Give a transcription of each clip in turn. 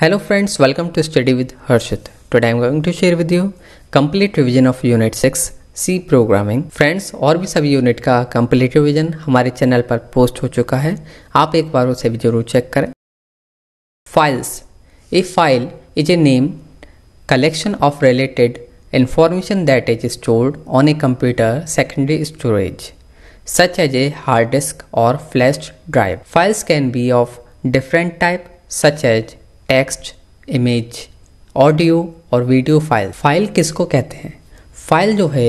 Hello friends, welcome to Study with Harshit. Today I am going to share with you complete revision of Unit 6 C programming friends और भी सभी unit का complete revision हमारे channel पर post हो चुका है आप एक बार उसे भी जरूर चेक करें files a file is a name collection of related information that is stored on a computer secondary storage such as a hard disk और flash drive files can be of different type such as text image audio और video file file किसको कहते हैं file जो है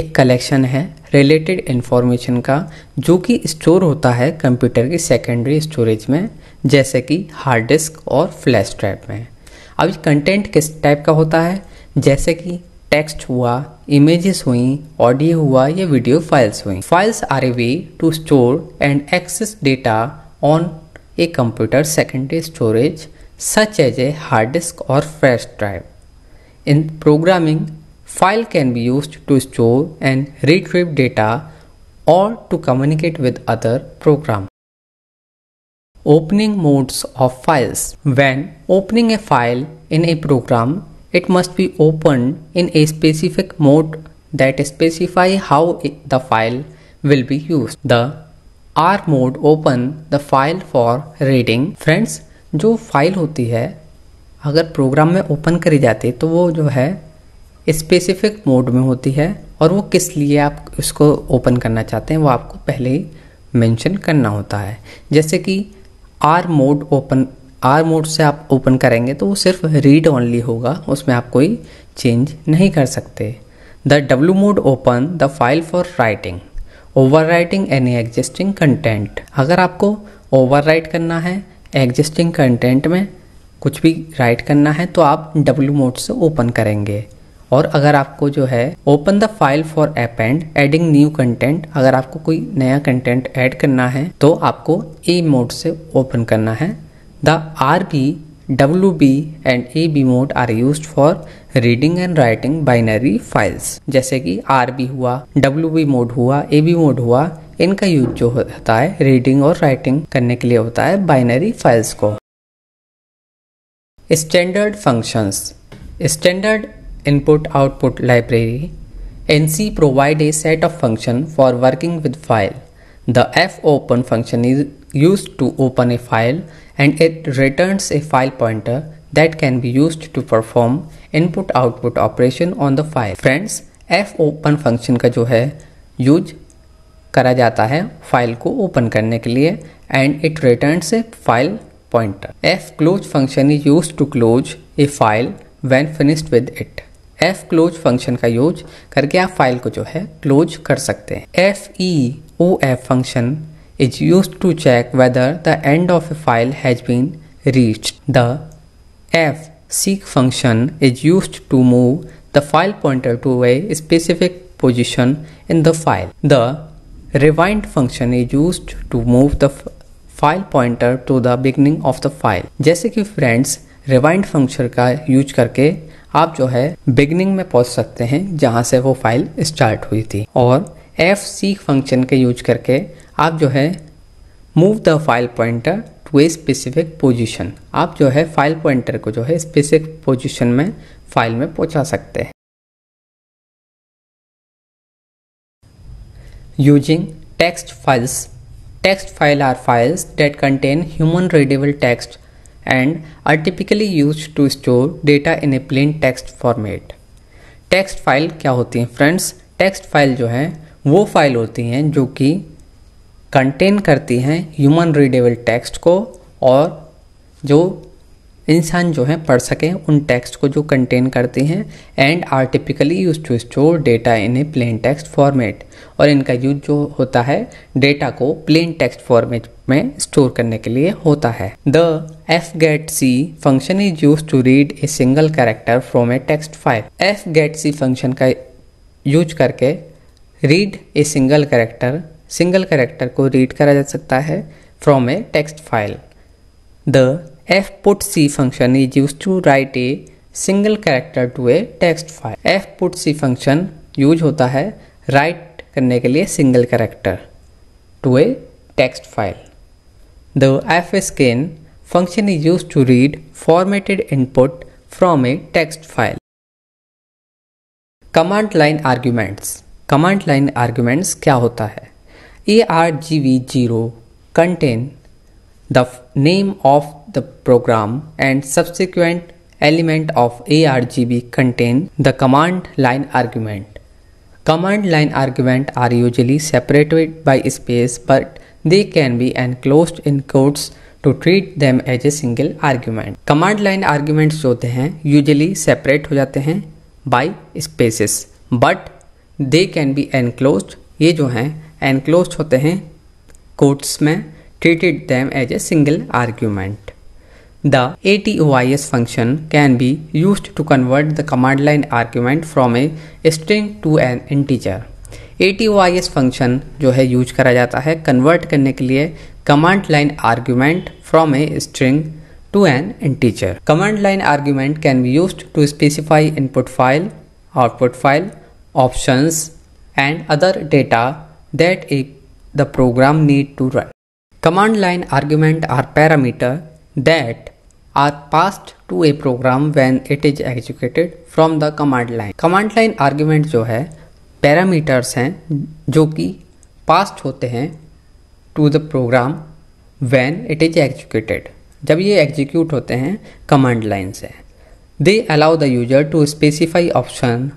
एक collection है related information का जो कि स्टोर होता है कंप्यूटर की सेकेंडरी स्टोरेज में जैसे कि हार्ड डिस्क और फ्लैश ड्राइव में अब कंटेंट किस टाइप का होता है जैसे कि टेक्स्ट हुआ इमेजेस हुई ऑडियो हुआ या वीडियो फाइल्स हुई files are a way to store and access data on a computer secondary storage such as a hard disk or flash drive. In programming, file can be used to store and retrieve data or to communicate with other program. Opening modes of files. When opening a file in a program, it must be opened in a specific mode that specify how the file will be used. The R mode open the file for reading. Friends, जो file होती है अगर programme में open करी जाती है तो वो जो है स्पेसिफिक मोड में होती है और वो किस लिए आप इसको ओपन करना चाहते हैं वो आपको पहले ही मैंशन करना होता है जैसे कि r mode open r mode से आप ओपन करेंगे तो वो सिर्फ रीड ओनली होगा उसमें आप कोई चेंज नहीं कर सकते द डब्ल्यू mode open the file for writing over writing any existing content अगर आपको ओवर राइट करना है एग्जिस्टिंग कंटेंट में कुछ भी राइट करना है तो आप डब्ल्यू मोड से ओपन करेंगे और अगर आपको जो है ओपन द फाइल फॉर एप एंड एडिंग न्यू कंटेंट अगर आपको कोई नया कंटेंट ऐड करना है तो आपको ए मोड से ओपन करना है द आर बी डब्ल्यू b and a b mode are use for reading and writing binary files जैसे कि आर बी हुआ डब्ल्यू बी मोड हुआ ए बी मोड हुआ इनका यूज जो होता है रीडिंग और राइटिंग करने के लिए होता है बाइनरी फाइल्स को standard functions standard input output library in C provide a set of function for working with file the f open function is use to open a file and it return a file pointer that can be use to perform input output operation on the file friends f open function का जो है use करा जाता है file को open करने के लिए and it return a file pointer f close function is use to close a file when finished with it f close function का यूज करके आप फाइल को जो है क्लोज कर सकते हैं f e o f function is use to check whether the end of a file has been reach the f seek function is use to move the file pointer to a specific position in the file the Rewind function is used to move the file pointer to the beginning of the file. जैसे कि friends rewind function का use करके आप जो है beginning में पहुंच सकते हैं जहां से वो file start हुई थी और एफ सी फंक्शन के यूज करके आप जो है move the file pointer to a specific position आप जो है फाइल पॉइंटर को जो है स्पेसिफिक पोजीशन में फाइल में पहुंचा सकते हैं using text files. Text file are files that contain human readable text and are typically used to store data in a plain text format. text file kya hoti हैं friends text file jo hai wo file hoti हैं jo ki contain karti हैं human readable text ko aur जो इंसान जो है पढ़ सकें उन टेक्स्ट को जो कंटेन करते हैं and are typically use to store data in a plain text format और इनका यूज जो होता है डेटा को प्लेन टेक्स्ट फॉर्मेट में स्टोर करने के लिए होता है the f get c function is use to read a single character from a text file f get c function का यूज करके read a single character single character को read करा जा सकता है from a text file the F put C function is used to write a single character to a text file. F put C function use होता है write करने के लिए single character to a text file the f scan function is used to read formatted input from a text file. Command line arguments command line arguments क्या होता है a r g v zero contain the name of the program and subsequent element of ARGB contain the command line argument. Command line argument are usually separated by space but they can be enclosed in quotes to treat them as a single argument command line arguments जो होते हैं usually separate हो जाते हैं by spaces but they can be enclose ये जो हैं enclose होते हैं कोट्स में treated them as a single argument The ATOIS function can be used to convert the command line argument from a string to an integer. ATOIS function जो है use करा जाता है convert करने के लिए command line argument from a string to an integer. Command line argument can be used to specify input file, output file, options and other data that the program need to run. Command line argument are parameter that are passed to a program when it is executed from the command line. Command line argument जो है parameters हैं जो कि passed होते हैं to the program when it is executed जब ये execute होते हैं कमांड लाइन से they allow the user to specify option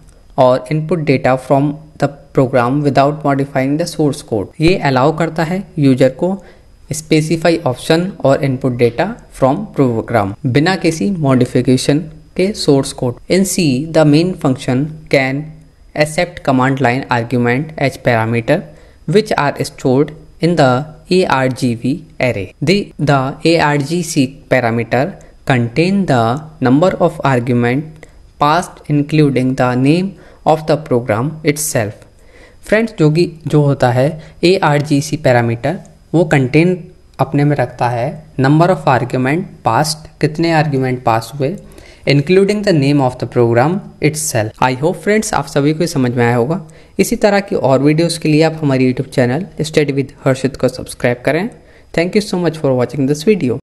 और input data from the program without modifying the source code ये अलाउ करता है यूजर को स्पेसिफाई ऑप्शन और इनपुट डेटा फ्रॉम प्रोग्राम बिना किसी मॉडिफिकेशन के source code in C the main function can accept command line argument each parameter which are stored in the a r g v array the a r g c parameter contain the number of argument pass including the name of the program its self friends जो कि जो होता है a r g c parameter वो content अपने में रखता है नंबर ऑफ आर्ग्यूमेंट पास्ट कितने आर्ग्यूमेंट पास हुए including the name of the program its self I hope friends आप सभी को समझ में आया होगा इसी तरह की और वीडियोस के लिए आप हमारे YouTube channel study with Harshit को सब्सक्राइब करें thank you so much for watching this video